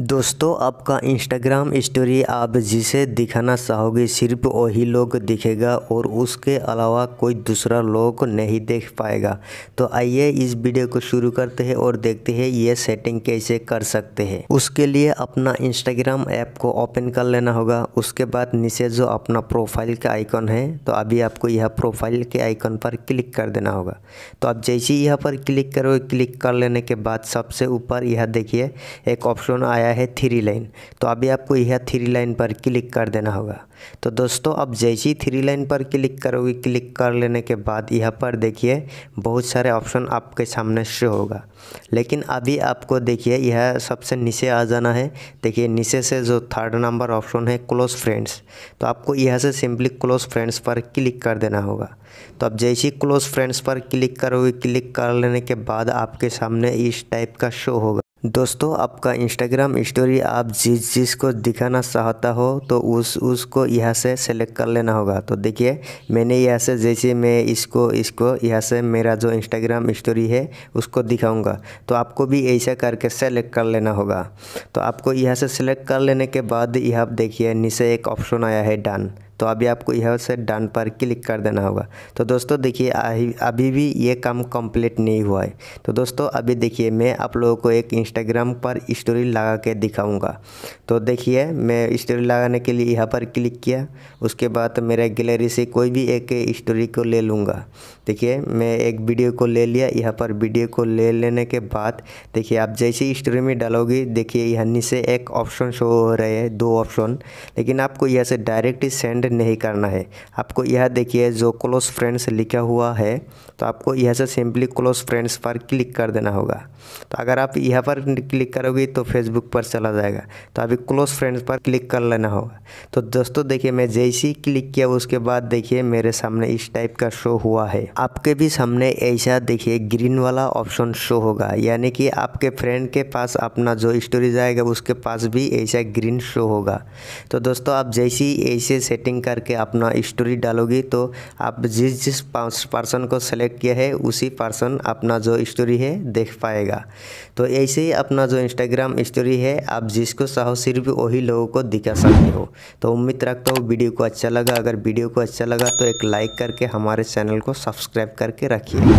दोस्तों आपका Instagram story आप जिसे दिखाना चाहोगे सिर्फ वही लोग दिखेगा और उसके अलावा कोई दूसरा लोग नहीं देख पाएगा तो आइए इस वीडियो को शुरू करते हैं और देखते हैं ये सेटिंग कैसे कर सकते हैं उसके लिए अपना इंस्टाग्राम ऐप को ओपन कर लेना होगा उसके बाद नीचे जो अपना प्रोफाइल का आइकन है तो अभी आपको यह प्रोफाइल के आइकन पर क्लिक कर देना होगा तो आप जैसे ही यहाँ पर क्लिक करोगे क्लिक कर लेने के बाद सबसे ऊपर यह देखिए एक ऑप्शन आया आया है थ्री लाइन तो अभी आपको यह थ्री लाइन पर क्लिक कर देना होगा तो दोस्तों अब जैसे ही थ्री लाइन पर क्लिक करोगे क्लिक कर लेने के बाद यह पर देखिए बहुत सारे ऑप्शन आपके सामने शो होगा लेकिन अभी आपको देखिए यह सबसे नीचे आ जाना है देखिए नीचे से जो थर्ड नंबर ऑप्शन है क्लोज फ्रेंड्स तो आपको यह से सिंपली क्लोज फ्रेंड्स पर क्लिक कर देना होगा तो अब जैसे ही क्लोज फ्रेंड्स पर क्लिक करोगे क्लिक कर लेने के बाद आपके सामने इस टाइप का शो होगा दोस्तों आपका इंस्टाग्राम स्टोरी आप जिस जिस को दिखाना चाहता हो तो उस उसको यहाँ से सेलेक्ट कर लेना होगा तो देखिए मैंने यहाँ से जैसे मैं इसको इसको यहाँ से मेरा जो इंस्टाग्राम स्टोरी है उसको दिखाऊंगा तो आपको भी ऐसा करके सेलेक्ट कर लेना होगा तो आपको यहाँ से सेलेक्ट कर लेने के बाद यहाँ देखिए नीचे एक ऑप्शन आया है डन तो अभी आपको यह से डन पर क्लिक कर देना होगा तो दोस्तों देखिए अभी भी ये काम कंप्लीट नहीं हुआ है तो दोस्तों अभी देखिए मैं आप लोगों को एक इंस्टाग्राम पर स्टोरी लगा के दिखाऊँगा तो देखिए मैं स्टोरी लगाने के लिए यहाँ पर क्लिक किया उसके बाद मेरे गैलरी से कोई भी एक स्टोरी को ले लूँगा देखिए मैं एक वीडियो को ले लिया यहाँ पर वीडियो को ले लेने के बाद देखिए आप जैसे स्टोरी में डालोगे देखिए यहाँ नीचे एक ऑप्शन शो हो रहे हैं दो ऑप्शन लेकिन आपको यहाँ से डायरेक्ट सेंड नहीं करना है आपको यह देखिए जो क्लोज फ्रेंड्स लिखा हुआ है तो आपको यह से सिंपली क्लोज फ्रेंड्स पर क्लिक कर देना होगा तो अगर आप यह पर क्लिक करोगे तो फेसबुक पर चला जाएगा तो अभी क्लोज फ्रेंड्स पर क्लिक कर लेना होगा तो दोस्तों देखिए मैं जैसे ही क्लिक किया उसके बाद देखिए मेरे सामने इस टाइप का शो हुआ है आपके भी सामने ऐसा देखिए ग्रीन वाला ऑप्शन शो होगा यानी कि आपके फ्रेंड के पास अपना जो स्टोरी जाएगा उसके पास भी ऐसा ग्रीन शो होगा तो दोस्तों आप जैसी ऐसे सेटिंग लिंक करके अपना स्टोरी डालोगी तो आप जिस जिस पर्सन को सेलेक्ट किया है उसी पर्सन अपना जो स्टोरी है देख पाएगा तो ऐसे ही अपना जो इंस्टाग्राम स्टोरी है आप जिसको चाहो सिर्फ वही लोगों को दिखा सकते हो तो उम्मीद रखता हूँ वीडियो को अच्छा लगा अगर वीडियो को अच्छा लगा तो एक लाइक करके हमारे चैनल को सब्सक्राइब करके रखिए